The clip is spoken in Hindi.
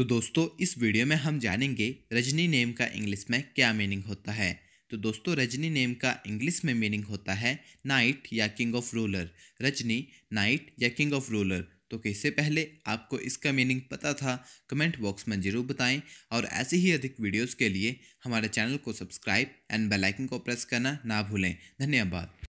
तो दोस्तों इस वीडियो में हम जानेंगे रजनी नेम का इंग्लिश में क्या मीनिंग होता है तो दोस्तों रजनी नेम का इंग्लिश में मीनिंग होता है नाइट या king of ruler Rajni night या किंग ऑफ रूलर तो कैसे पहले आपको इसका मीनिंग पता था कमेंट बॉक्स में ज़रूर बताएं और ऐसे ही अधिक वीडियोस के लिए हमारे चैनल को सब्सक्राइब एंड बेलाइकन को प्रेस करना ना भूलें धन्यवाद